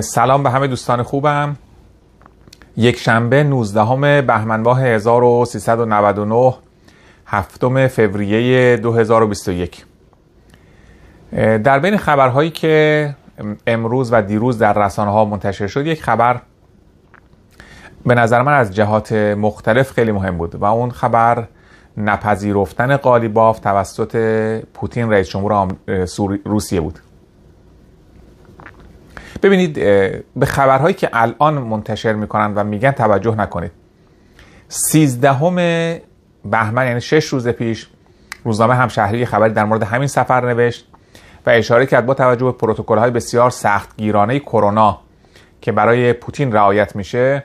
سلام به همه دوستان خوبم یک شنبه 19 بهمن ماه 1399 هفتم فوریه 2021 در بین خبرهایی که امروز و دیروز در رسانه ها منتشر شد یک خبر به نظر من از جهات مختلف خیلی مهم بود و اون خبر نپذیرفتن قالیباف توسط پوتین رئیس جمهور روسیه بود ببینید به خبرهایی که الان منتشر میکنند و میگن توجه نکنید سیزدهم بهمن یعنی شش روز پیش روزنامه همشهری خبری در مورد همین سفر نوشت و اشاره کرد با توجه به پروتکل های بسیار سختگیرانه کرونا که برای پوتین رعایت میشه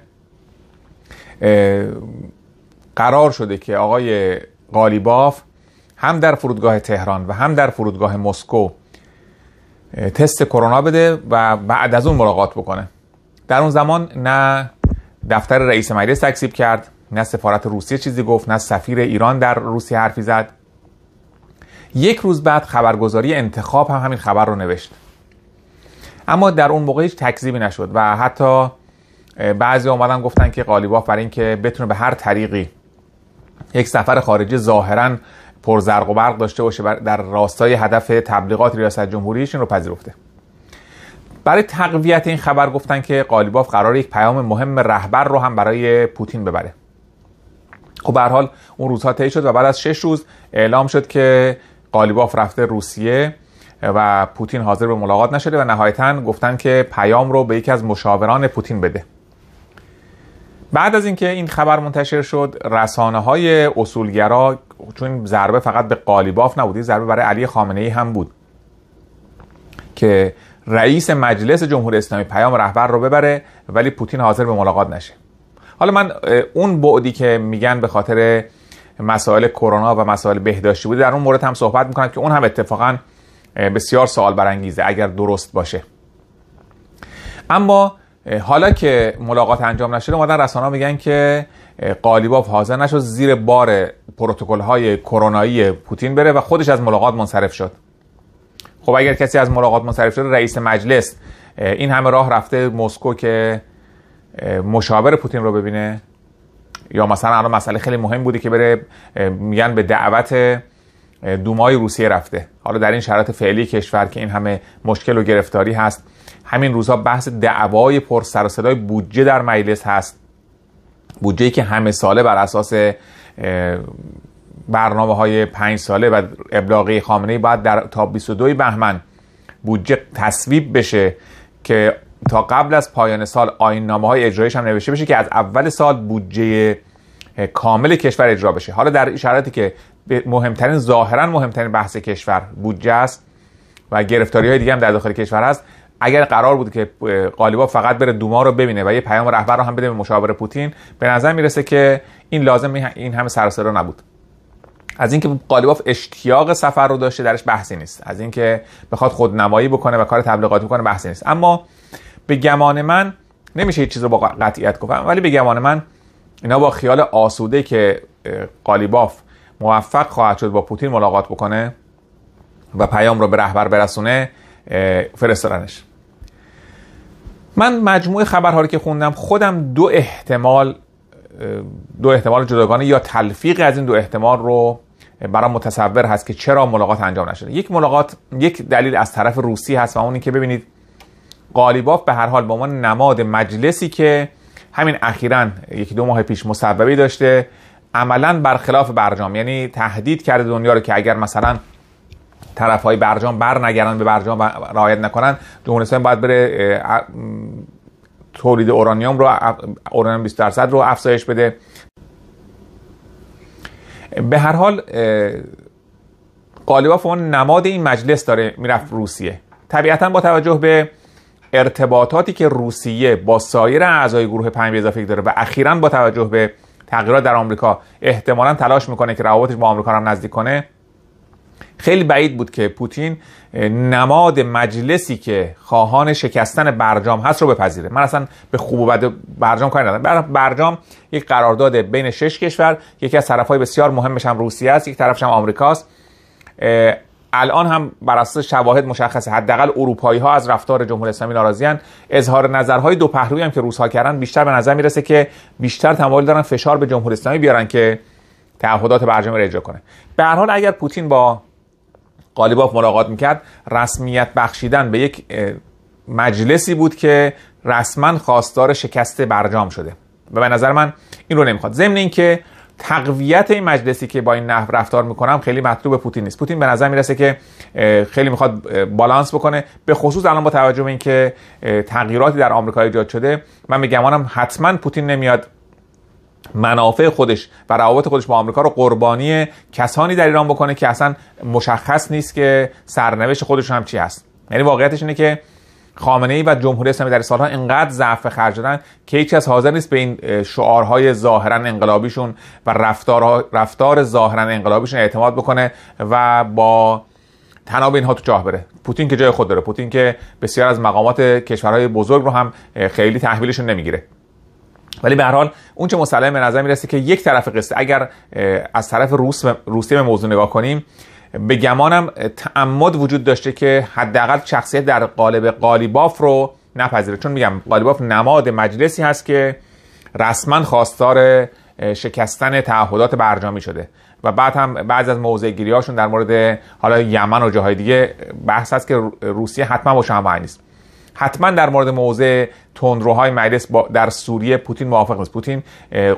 قرار شده که آقای قالیباف هم در فرودگاه تهران و هم در فرودگاه مسکو تست کرونا بده و بعد از اون ملاقات بکنه در اون زمان نه دفتر رئیس مجلس تکسیب کرد نه سفارت روسیه چیزی گفت نه سفیر ایران در روسیه حرفی زد یک روز بعد خبرگزاری انتخاب هم همین خبر رو نوشت اما در اون موقع هیچ تکذیبی نشد و حتی بعضی اومدن گفتن که قالیباف برای اینکه بتونه به هر طریقی یک سفر خارجی ظاهرا زرق و برق داشته باشه در راستای هدف تبلیغات ریاست جمهوریش این رو پذیرفته برای تقویت این خبر گفتن که قالیباف قرار یک پیام مهم رهبر رو هم برای پوتین ببره خب به حال اون روزها طی شد و بعد از شش روز اعلام شد که قالیباف رفته روسیه و پوتین حاضر به ملاقات نشده و نهایتا گفتن که پیام رو به یکی از مشاوران پوتین بده بعد از اینکه این خبر منتشر شد رسانه های اصولگرا چون ضربه فقط به قالیباف نبود ضربه برای علی خامنه ای هم بود که رئیس مجلس جمهوری اسلامی پیام رهبر رو ببره ولی پوتین حاضر به ملاقات نشه حالا من اون بعدی که میگن به خاطر مسائل کرونا و مسائل بهداشتی بوده در اون مورد هم صحبت میکنم که اون هم اتفاقا بسیار سوال برانگیزه اگر درست باشه اما حالا که ملاقات انجام نشده اومدن رسانه میگن که قالیباف حاضر نشد زیر بار پروتکل های کرونایی پوتین بره و خودش از ملاقات منصرف شد خب اگر کسی از ملاقات منصرف شده رئیس مجلس این همه راه رفته مسکو که مشاور پوتین رو ببینه یا مثلا الان مسئله خیلی مهم بوده که بره میگن به دعوت دومای روسیه رفته حالا در این شرایط فعلی کشور که این همه مشکل و گرفتاری هست همین روزها بحث دعوای پر سر و صدای بودجه در مجلس هست بودجه که همه ساله بر اساس برنامه های پنج ساله و ابلاغی خامنه باید در تا 22 بهمن بودجه تصویب بشه که تا قبل از پایان سال آین نامه های اجرایش هم نوشته بشه که از اول سال بودجه کامل کشور اجرا بشه حالا در شرایطی که مهمترین ظاهرا مهمترین بحث کشور بودجه است و گرفتاری های دیگه هم در داخل کشور هست اگر قرار بود که قالیباف فقط بره دوما رو ببینه و یه پیام رهبر رو هم بده به مشاور پوتین به نظر میرسه که این لازم این همه سرسره نبود از اینکه قالیباف اشتیاق سفر رو داشته درش بحثی نیست از اینکه بخواد خودنمایی بکنه و کار تبلیغاتی بکنه بحثی نیست اما به گمان من نمیشه هیچ چیز رو با قطعیت گفت ولی به گمان من اینا با خیال آسوده که قالیباف موفق خواهد شد با پوتین ملاقات بکنه و پیام رو به رهبر برسونه فرستادنش من مجموعه خبرها رو که خوندم خودم دو احتمال دو احتمال جداگانه یا تلفیق از این دو احتمال رو برام متصور هست که چرا ملاقات انجام نشده یک ملاقات یک دلیل از طرف روسی هست و این که ببینید قالیباف به هر حال به عنوان نماد مجلسی که همین اخیرا یکی دو ماه پیش مصوبه داشته عملا برخلاف برجام یعنی تهدید کرده دنیا رو که اگر مثلا طرف های برجام بر به برجام رعایت نکنن جمهوری اسلامی باید بره تولید اورانیوم رو اورانیوم 20 درصد رو افزایش بده به هر حال قالیباف اون نماد این مجلس داره میرفت روسیه طبیعتا با توجه به ارتباطاتی که روسیه با سایر اعضای گروه پنج اضافه داره و اخیرا با توجه به تغییرات در آمریکا احتمالا تلاش میکنه که روابطش با آمریکا هم نزدیک کنه خیلی بعید بود که پوتین نماد مجلسی که خواهان شکستن برجام هست رو بپذیره من اصلا به خوب و بد برجام کاری ندارم برجام یک قرارداد بین شش کشور یکی از طرفهای بسیار مهمش هم روسیه است یک طرفش هم آمریکاست الان هم بر اساس شواهد مشخصه حداقل اروپایی ها از رفتار جمهوری اسلامی ناراضیان اظهار نظرهای دو پهلوی هم که روس کردن بیشتر به نظر میرسه که بیشتر تمایل دارن فشار به جمهوری اسلامی بیارن که تعهدات برجام رو اجرا کنه به هر حال اگر پوتین با قالیباف ملاقات میکرد رسمیت بخشیدن به یک مجلسی بود که رسما خواستار شکست برجام شده و به نظر من این رو نمیخواد ضمن اینکه تقویت این مجلسی که با این نحو رفتار میکنم خیلی مطلوب پوتین نیست پوتین به نظر میرسه که خیلی میخواد بالانس بکنه به خصوص الان با توجه به اینکه تغییراتی در آمریکا ایجاد شده من میگمانم حتما پوتین نمیاد منافع خودش و روابط خودش با آمریکا رو قربانی کسانی در ایران بکنه که اصلا مشخص نیست که سرنوشت خودشون هم چی هست یعنی واقعیتش اینه که خامنه ای و جمهوری اسلامی در سالها انقدر ضعف خرج دادن که هیچ کس حاضر نیست به این شعارهای ظاهرا انقلابیشون و رفتار رفتار ظاهرا انقلابیشون اعتماد بکنه و با تناب اینها تو جاه بره پوتین که جای خود داره پوتین که بسیار از مقامات کشورهای بزرگ رو هم خیلی تحویلشون نمیگیره ولی به هر حال اون چه به نظر میرسه که یک طرف قصه اگر از طرف روس روسیه به موضوع نگاه کنیم به گمانم تعمد وجود داشته که حداقل شخصیت در قالب قالیباف رو نپذیره چون میگم قالیباف نماد مجلسی هست که رسما خواستار شکستن تعهدات برجامی شده و بعد هم بعضی از موضع گیری هاشون در مورد حالا یمن و جاهای دیگه بحث هست که روسیه حتما با شما نیست حتما در مورد موضع تندروهای مجلس در سوریه پوتین موافق نیست پوتین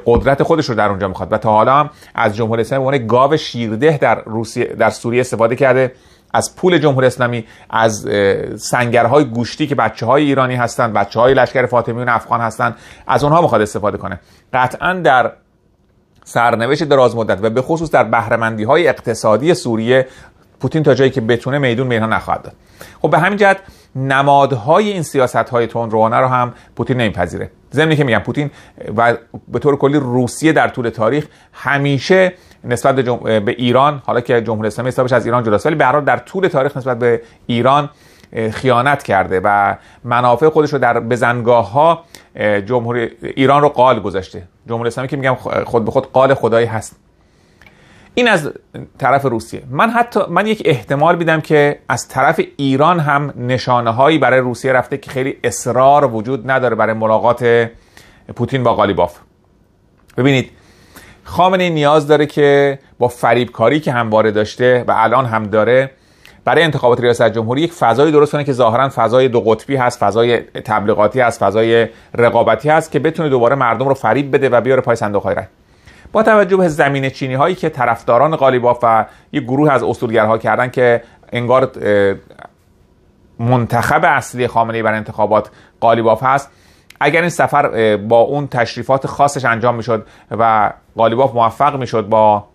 قدرت خودش رو در اونجا میخواد و تا حالا هم از جمهوری اسلامی عنوان گاو شیرده در روسیه در سوریه استفاده کرده از پول جمهوری اسلامی از سنگرهای گوشتی که بچه های ایرانی هستند بچه های لشکر فاطمیون افغان هستند از اونها میخواد استفاده کنه قطعا در سرنوشت دراز مدت و به خصوص در بهرهمندی های اقتصادی سوریه پوتین تا جایی که بتونه میدون به نخواهد داد خب به همین جهت نمادهای این سیاست های روانه رو هم پوتین نمیپذیره زمینی که میگم پوتین و به طور کلی روسیه در طول تاریخ همیشه نسبت به, ایران حالا که جمهوری اسلامی حسابش از ایران جداست ولی به در طول تاریخ نسبت به ایران خیانت کرده و منافع خودش رو در بزنگاه ها جمهوری ایران رو قال گذاشته جمهوری اسلامی که میگم خود به خود قال خدایی هست این از طرف روسیه من حتی من یک احتمال میدم که از طرف ایران هم نشانه هایی برای روسیه رفته که خیلی اصرار وجود نداره برای ملاقات پوتین با قالیباف ببینید خامنه نیاز داره که با فریبکاری که همواره داشته و الان هم داره برای انتخابات ریاست جمهوری یک فضایی درست کنه که ظاهرا فضای دو قطبی هست فضای تبلیغاتی هست فضای رقابتی هست که بتونه دوباره مردم رو فریب بده و بیاره پای صندوق های با توجه به زمین چینی هایی که طرفداران قالیباف و یک گروه از اصولگرها کردن که انگار منتخب اصلی خامنه ای بر انتخابات قالیباف هست اگر این سفر با اون تشریفات خاصش انجام میشد و قالیباف موفق میشد با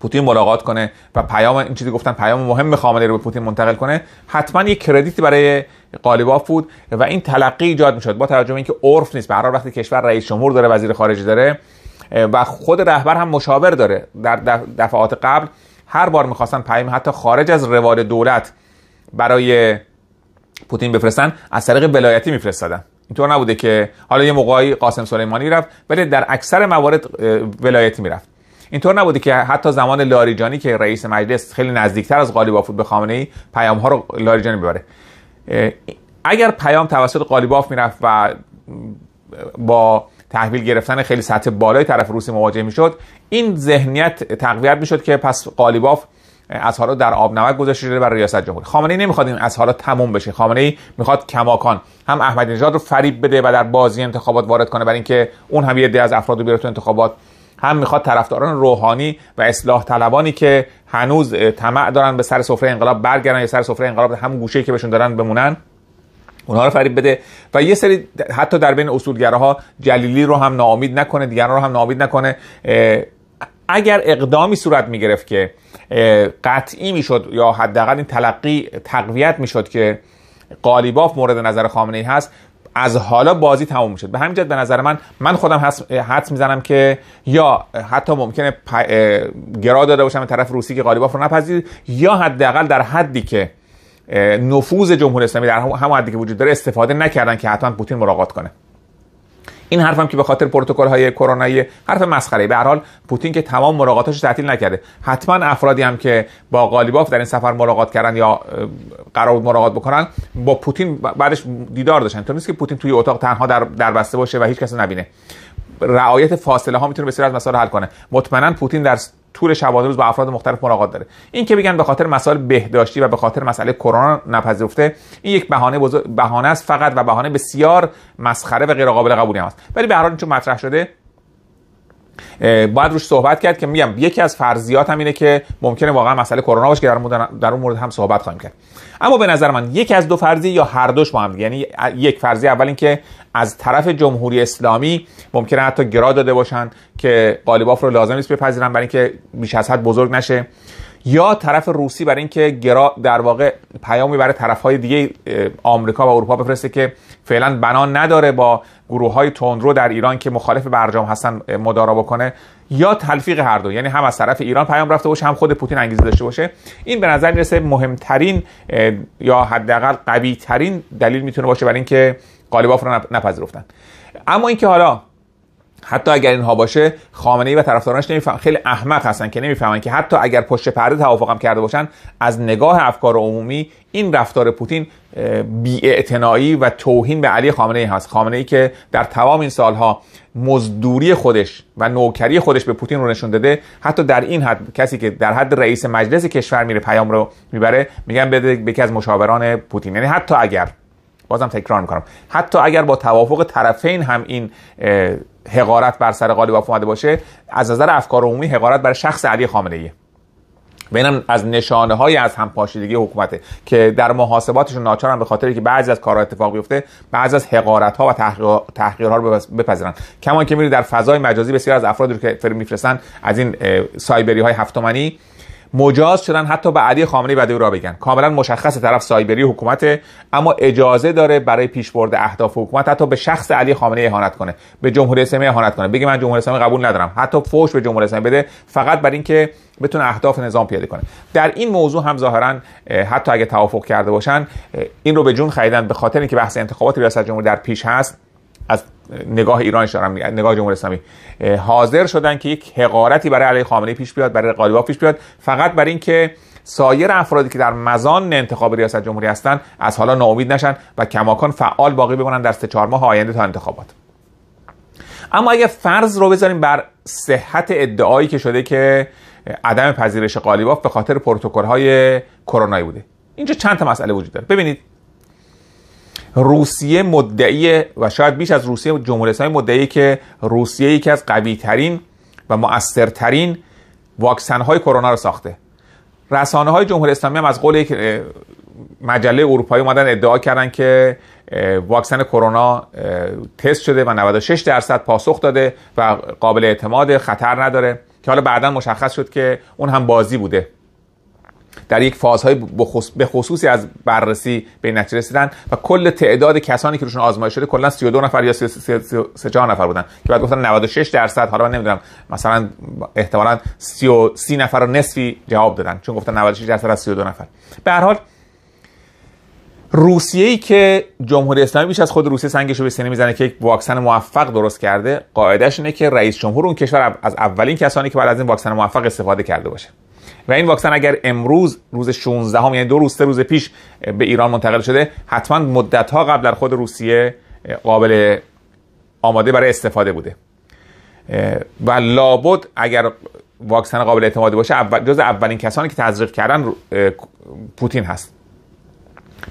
پوتین ملاقات کنه و پیام این چیزی گفتن پیام مهم خامنه‌ای رو به پوتین منتقل کنه حتما یک کردیتی برای قالیباف بود و این تلقی ایجاد میشد با توجه به اینکه عرف نیست به وقتی کشور رئیس جمهور داره وزیر خارجه داره و خود رهبر هم مشاور داره در دفعات قبل هر بار میخواستن پیام حتی خارج از روال دولت برای پوتین بفرستن از طریق ولایتی میفرستادن اینطور نبوده که حالا یه موقعی قاسم سلیمانی رفت ولی در اکثر موارد ولایتی میرفت اینطور نبوده که حتی زمان لاریجانی که رئیس مجلس خیلی نزدیکتر از قالیباف بود به خامنه ای پیام ها رو لاریجانی ببره اگر پیام توسط قالیباف میرفت و با تحویل گرفتن خیلی سطح بالای طرف روسی مواجه میشد این ذهنیت تقویت میشد که پس قالیباف از حالا در آب نمک گذاشته شده بر ریاست جمهوری خامنه ای نمیخواد این از حالا تموم بشه خامنه ای میخواد کماکان هم احمدی نژاد رو فریب بده و در بازی انتخابات وارد کنه برای اینکه اون هم یه از افراد رو بیاره تو انتخابات هم میخواد طرفداران روحانی و اصلاح طلبانی که هنوز طمع دارن به سر سفره انقلاب برگردن یا سر سفره انقلاب هم گوشه که بهشون دارن بمونن اونها رو فریب بده و یه سری حتی در بین اصولگراها جلیلی رو هم ناامید نکنه دیگران رو هم ناامید نکنه اگر اقدامی صورت می گرفت که قطعی میشد یا حداقل این تلقی تقویت میشد که قالیباف مورد نظر خامنه ای هست از حالا بازی تموم میشد به همین جد به نظر من من خودم حدس میزنم که یا حتی ممکنه گرا داده باشم طرف روسی که قالیباف رو نپذیر یا حداقل در حدی که نفوذ جمهوری اسلامی در هم حدی که وجود داره استفاده نکردن که حتما پوتین ملاقات کنه این حرفم که به خاطر پروتکل های کرونایی حرف مسخره به هر حال پوتین که تمام ملاقاتش تعطیل نکرده حتما افرادی هم که با قالیباف در این سفر ملاقات کردن یا قرار بود ملاقات بکنن با پوتین بعدش دیدار داشتن تو نیست که پوتین توی اتاق تنها در در بسته باشه و هیچ کس نبینه رعایت فاصله ها میتونه بسیار از مسائل حل کنه مطمئنا پوتین در طول شبانه روز با افراد مختلف ملاقات داره این که بگن به خاطر مسائل بهداشتی و به خاطر مسئله کرونا نپذیرفته این یک بهانه بهانه است فقط و بهانه بسیار مسخره و غیر قابل قبولی هم است ولی به هر حال چون مطرح شده باید روش صحبت کرد که میگم یکی از فرضیات هم اینه که ممکنه واقعا مسئله کرونا باشه که در, در اون مورد هم صحبت خواهیم کرد اما به نظر من یکی از دو فرضی یا هر دوش با هم یعنی یک فرضی اول اینکه از طرف جمهوری اسلامی ممکنه حتی گرا داده باشن که قالیباف رو لازم نیست بپذیرن برای اینکه بیش از حد بزرگ نشه یا طرف روسی برای اینکه گرا در واقع پیامی برای های دیگه آمریکا و اروپا بفرسته که فعلا بنا نداره با گروه های تندرو در ایران که مخالف برجام هستن مدارا بکنه یا تلفیق هر دو یعنی هم از طرف ایران پیام رفته باشه هم خود پوتین انگیزه داشته باشه این به نظر میرسه مهمترین یا حداقل قوی ترین دلیل میتونه باشه برای اینکه قالیباف رو نپذیرفتن اما اینکه حالا حتی اگر اینها باشه خامنه ای و طرفدارانش نمیفهم خیلی احمق هستن که نمیفهمن که حتی اگر پشت پرده توافقم کرده باشن از نگاه افکار عمومی این رفتار پوتین بی و توهین به علی خامنه ای هست خامنه ای که در تمام این سالها مزدوری خودش و نوکری خودش به پوتین رو نشون داده حتی در این حد کسی که در حد رئیس مجلس کشور میره پیام رو میبره میگن بده به یکی از مشاوران پوتین یعنی حتی اگر بازم تکرار میکنم حتی اگر با توافق طرفین هم این حقارت بر سر قالیباف اومده باشه از نظر افکار عمومی حقارت بر شخص علی خامنه ای و از نشانه های از همپاشیدگی حکومته که در محاسباتشون ناچارن به خاطر که بعضی از کارها اتفاق بیفته بعضی از حقارت ها و تحقیرها رو بپذیرن کما که میری در فضای مجازی بسیار از افرادی رو که میفرستن از این سایبری های هفتمنی مجاز شدن حتی به علی خامنه‌ای و را بگن کاملا مشخص طرف سایبری حکومت اما اجازه داره برای پیشبرد اهداف حکومت حتی به شخص علی خامنه‌ای اهانت کنه به جمهوری اسلامی اهانت کنه بگه من جمهوری اسلامی قبول ندارم حتی فوش به جمهوری اسلامی بده فقط برای اینکه بتونه اهداف نظام پیاده کنه در این موضوع هم ظاهرا حتی اگه توافق کرده باشن این رو به جون خریدن به خاطر اینکه بحث انتخابات ریاست جمهوری در پیش هست از نگاه ایرانش نگاه جمهوری اسلامی حاضر شدن که یک حقارتی برای علی خامنه پیش بیاد برای قالیباف پیش بیاد فقط برای اینکه سایر افرادی که در مزان انتخاب ریاست جمهوری هستند از حالا ناامید نشن و کماکان فعال باقی بمانند در سه چهار ماه آینده تا انتخابات اما اگه فرض رو بذاریم بر صحت ادعایی که شده که عدم پذیرش قالیباف به خاطر های کرونایی بوده اینجا چند تا مسئله وجود داره ببینید روسیه مدعی و شاید بیش از روسیه جمهوری اسلامی که روسیه یکی از قوی ترین و مؤثرترین واکسن های کرونا رو ساخته رسانه های جمهوری اسلامی هم از قول یک مجله اروپایی اومدن ادعا کردن که واکسن کرونا تست شده و 96 درصد پاسخ داده و قابل اعتماد خطر نداره که حالا بعدا مشخص شد که اون هم بازی بوده در یک فازهای به خصوصی از بررسی به نتیجه رسیدن و کل تعداد کسانی که روشون آزمایش شده کلا 32 نفر یا 34 نفر بودن که بعد گفتن 96 درصد حالا من نمیدونم مثلا احتمالا 30 نفر رو نصفی جواب دادن چون گفتن 96 درصد از 32 نفر به هر حال روسیه ای که جمهوری اسلامی بیش از خود روسیه سنگش رو به سینه میزنه که یک واکسن موفق درست کرده قاعدش اینه که رئیس جمهور اون کشور از اولین کسانی که بعد از این واکسن موفق استفاده کرده باشه و این واکسن اگر امروز روز 16 هم یعنی دو روز سه روز پیش به ایران منتقل شده حتما مدت ها قبل در خود روسیه قابل آماده برای استفاده بوده و لابد اگر واکسن قابل اعتماد باشه اول جز اولین کسانی که تزریق کردن پوتین هست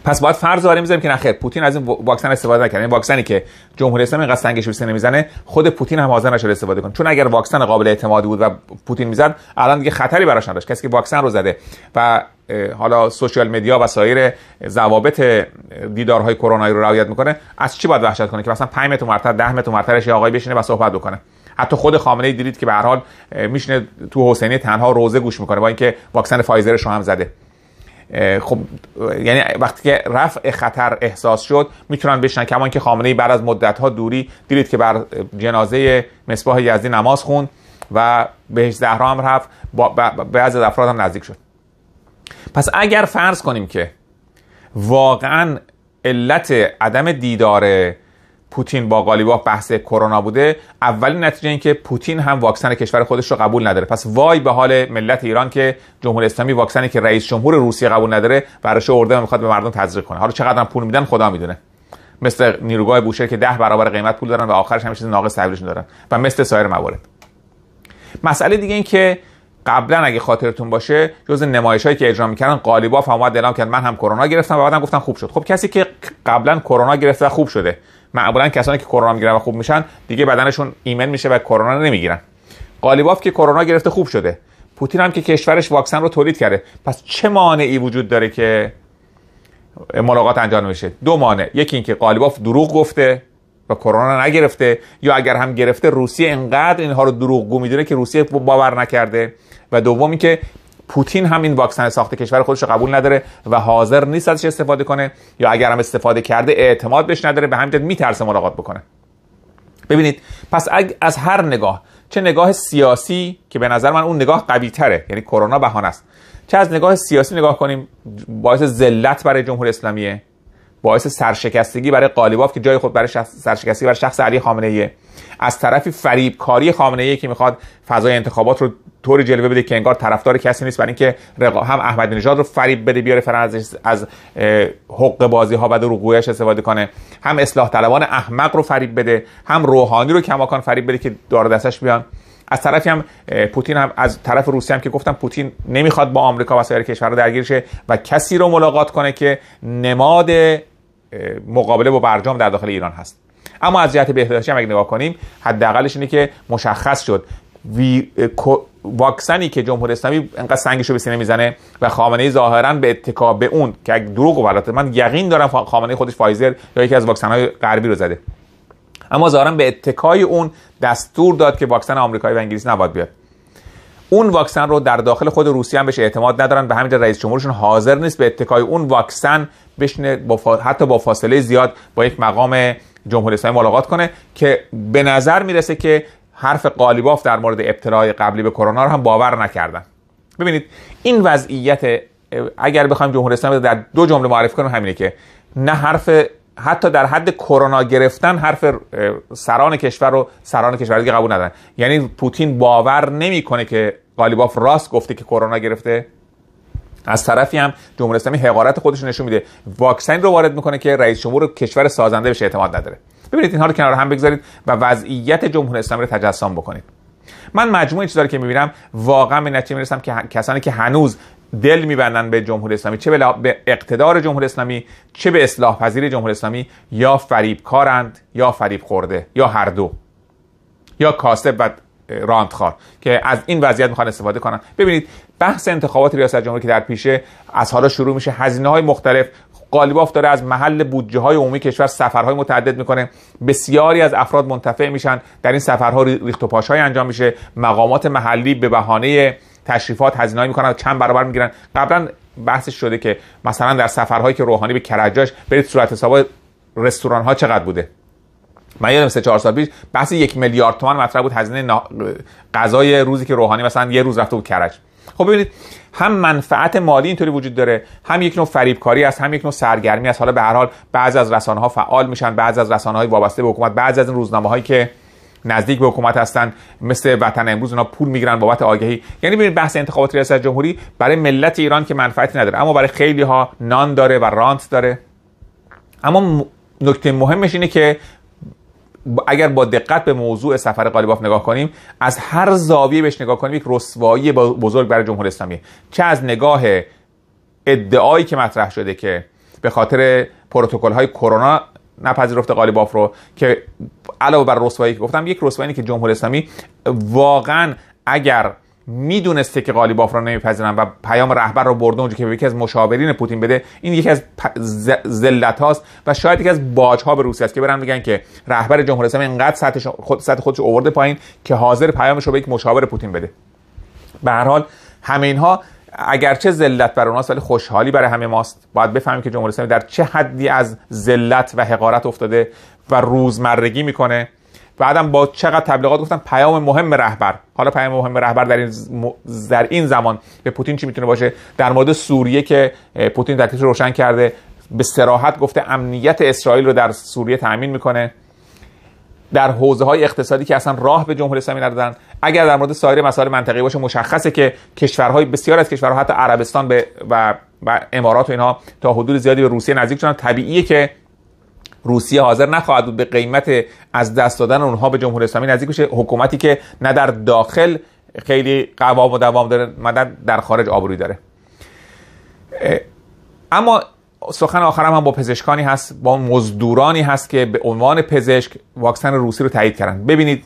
پس باید فرض آره میذاریم که نخیر پوتین از این واکسن استفاده کرده، این یعنی واکسنی که جمهوری اسلامی اینقدر سنگش رو نمیزنه خود پوتین هم حاضر نشه استفاده کنه چون اگر واکسن قابل اعتماد بود و پوتین میزد الان دیگه خطری براش نداشت کسی که واکسن رو زده و حالا سوشیال مدیا و سایر ضوابط دیدارهای کرونایی رو رعایت میکنه از چی باید وحشت کنه که مثلا 5 متر مرتب 10 متر مرتبش یه آقای بشینه و صحبت بکنه حتی خود خامنه ای دیدید که به هر حال میشینه تو حسینی تنها روزه گوش میکنه با اینکه واکسن فایزرش رو هم زده خب یعنی وقتی که رفع خطر احساس شد میتونن بشن کمان که خامنه ای بعد از مدت ها دوری دیدید که بر جنازه مصباح یزدی نماز خوند و بهش زهرا هم رفت بعضی از افراد هم نزدیک شد پس اگر فرض کنیم که واقعا علت عدم دیداره پوتین با قالیباف بحث کرونا بوده اولین نتیجه این که پوتین هم واکسن کشور خودش رو قبول نداره پس وای به حال ملت ایران که جمهوری اسلامی واکسنی که رئیس جمهور روسیه قبول نداره براش اورده میخواد به مردم تزریق کنه حالا چقدر پول میدن خدا میدونه مثل نیروگاه بوشهر که ده برابر قیمت پول دارن و آخرش همیشه چیز ناقص تحویلشون دارن و مثل سایر موارد مسئله دیگه این که قبلا اگه خاطرتون باشه جز نمایش هایی که اجرا میکردن قالیباف هم اومد اعلام کرد من هم کرونا گرفتم و بعدم گفتن خوب شد خب کسی که قبلا کرونا گرفته و خوب شده معمولا کسانی که کرونا میگیرن و خوب میشن دیگه بدنشون ایمن میشه و کرونا نمیگیرن قالیباف که کرونا گرفته خوب شده پوتین هم که کشورش واکسن رو تولید کرده پس چه مانعی وجود داره که ملاقات انجام میشه دو مانع یکی اینکه قالیباف دروغ گفته و کرونا نگرفته یا اگر هم گرفته روسیه انقدر اینها رو دروغگو میدونه که روسیه باور نکرده و دومی که پوتین هم این واکسن ساخت کشور خودش رو قبول نداره و حاضر نیست ازش استفاده کنه یا اگر هم استفاده کرده اعتماد بهش نداره به همین دلیل میترسه ملاقات بکنه ببینید پس از هر نگاه چه نگاه سیاسی که به نظر من اون نگاه قوی تره یعنی کرونا بهانه است چه از نگاه سیاسی نگاه کنیم باعث ذلت برای جمهوری اسلامیه باعث سرشکستگی برای قالیباف که جای خود برای شخص سرشکستگی برای شخص علی خامنه از طرفی فریبکاری خامنه ای که میخواد فضای انتخابات رو طوری جلوه بده که انگار طرفدار کسی نیست برای اینکه رقا هم احمد نژاد رو فریب بده بیاره فرنز از حق بازی ها و روغویش استفاده کنه هم اصلاح طلبان احمق رو فریب بده هم روحانی رو کماکان فریب بده که دار دستش بیان از طرفی هم پوتین هم از طرف روسیه هم که گفتم پوتین نمیخواد با آمریکا و سایر کشورها درگیر شه و کسی رو ملاقات کنه که نماد مقابله با برجام در داخل ایران هست اما از جهت بهداشتی هم اگه نگاه کنیم حداقلش اینه که مشخص شد وی... واکسنی که جمهوری اسلامی انقدر سنگش رو به سینه میزنه و خامنه ای به اتکا به اون که دروغ و من یقین دارم خامنه خودش فایزر یا یکی از واکسن های غربی رو زده اما ظاهرا به اتکای اون دستور داد که واکسن آمریکایی و انگلیس نباید بیاد اون واکسن رو در داخل خود روسیه هم بهش اعتماد ندارن به همین رئیس جمهورشون حاضر نیست به اتکای اون واکسن بشنه با فا... حتی با فاصله زیاد با یک مقام جمهوری اسلامی ملاقات کنه که به نظر میرسه که حرف قالیباف در مورد ابتلای قبلی به کرونا رو هم باور نکردن ببینید این وضعیت اگر بخوایم جمهوری اسلامی در دو جمله معرفی کنم همینه که نه حرف حتی در حد کرونا گرفتن حرف سران کشور رو سران کشور دیگه قبول ندارن یعنی پوتین باور نمیکنه که قالیباف راست گفته که کرونا گرفته از طرفی هم جمهوری اسلامی حقارت خودش نشون میده واکسن رو وارد میکنه که رئیس جمهور کشور سازنده بهش اعتماد نداره ببینید اینها رو کنار هم بگذارید و وضعیت جمهوری اسلامی رو تجسم بکنید من مجموعه چیزا که میبینم واقعا به نتیجه میرسم که کسانی که هنوز دل میبندن به جمهوری اسلامی چه به اقتدار جمهوری اسلامی چه به اصلاح پذیر جمهوری اسلامی یا فریبکارند یا فریب خورده یا هر دو یا کاسب و راندخار که از این وضعیت میخوان استفاده کنن ببینید بحث انتخابات ریاست جمهوری که در پیشه از حالا شروع میشه هزینه های مختلف افت داره از محل بودجه های عمومی کشور سفرهای متعدد میکنه بسیاری از افراد منتفع میشن در این سفرها ریخت و های انجام میشه مقامات محلی به بهانه تشریفات هزینه میکنن و چند برابر میگیرن قبلا بحثش شده که مثلا در سفرهایی که روحانی به کرجاش برید صورت حساب رستوران ها چقدر بوده من یادم سه چهار سال پیش بحث یک میلیارد تومن مطرح بود هزینه غذای روزی که روحانی مثلا یه روز رفته بود کرج خب ببینید هم منفعت مالی اینطوری وجود داره هم یک نوع فریبکاری است هم یک نوع سرگرمی است حالا به هر حال بعضی از رسانه ها فعال میشن بعضی از رسانه های وابسته به حکومت بعضی از این روزنامه هایی که نزدیک به حکومت هستن مثل وطن امروز اونا پول میگیرن بابت آگهی یعنی ببینید بحث انتخابات ریاست جمهوری برای ملت ایران که منفعتی نداره اما برای خیلی ها نان داره و رانت داره اما نکته مهمش اینه که اگر با دقت به موضوع سفر قالیباف نگاه کنیم از هر زاویه بهش نگاه کنیم یک رسوایی بزرگ برای جمهوری اسلامی چه از نگاه ادعایی که مطرح شده که به خاطر پروتکل های کرونا نپذیرفت قالیباف رو که علاوه بر رسوایی که گفتم یک رسوایی که جمهوری اسلامی واقعا اگر میدونسته که قالیباف را نمیپذیرن و پیام رهبر رو برده اونجا که به یکی از مشاورین پوتین بده این یکی از ذلت هاست و شاید یکی از باج ها به روسیه است که برن بگن که رهبر جمهوری اسلامی انقدر سطح خود سطح خودش پایین که حاضر پیامش رو به یک مشاور پوتین بده به هر حال همه اینها اگرچه ذلت بر اوناست ولی خوشحالی برای همه ماست باید بفهمیم که جمهوری اسلامی در چه حدی از ذلت و حقارت افتاده و روزمرگی میکنه بعدم با چقدر تبلیغات گفتن پیام مهم رهبر حالا پیام مهم رهبر در این, در این زمان به پوتین چی میتونه باشه در مورد سوریه که پوتین تکلیف روشن کرده به سراحت گفته امنیت اسرائیل رو در سوریه تامین میکنه در حوزه های اقتصادی که اصلا راه به جمهوری اسلامی ندادن اگر در مورد سایر مسائل منطقی باشه مشخصه که کشورهای بسیار از کشورها حتی عربستان به و, و امارات و اینها تا حدود زیادی به روسیه نزدیک شدن طبیعیه که روسیه حاضر نخواهد بود به قیمت از دست دادن اونها به جمهوری اسلامی نزدیک بشه حکومتی که نه در داخل خیلی قوام و دوام داره مدن در خارج آبروی داره اما سخن آخرم هم با پزشکانی هست با مزدورانی هست که به عنوان پزشک واکسن روسی رو تایید کردن ببینید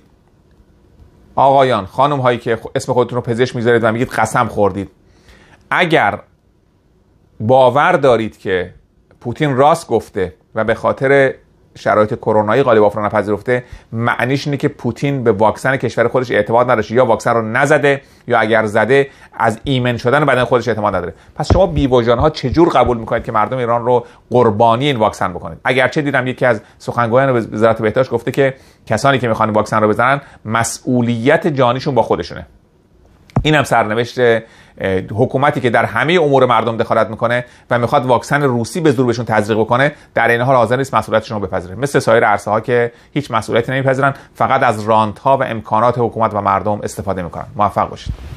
آقایان خانم هایی که اسم خودتون رو پزشک میذارید و میگید قسم خوردید اگر باور دارید که پوتین راست گفته و به خاطر شرایط کرونایی غالب افرا نپذیرفته معنیش اینه که پوتین به واکسن کشور خودش اعتماد نداشته یا واکسن رو نزده یا اگر زده از ایمن شدن بدن خودش اعتماد نداره پس شما بی ها چجور قبول میکنید که مردم ایران رو قربانی این واکسن بکنید اگرچه دیدم یکی از سخنگویان وزارت بهداشت گفته که کسانی که میخوان واکسن رو بزنن مسئولیت جانیشون با خودشونه اینم سرنوشت حکومتی که در همه امور مردم دخالت میکنه و میخواد واکسن روسی به زور بهشون تزریق بکنه در این حال حاضر نیست مسئولیتشون رو بپذیره مثل سایر عرصه ها که هیچ مسئولیتی نمیپذیرن فقط از رانت ها و امکانات حکومت و مردم استفاده میکنن موفق باشید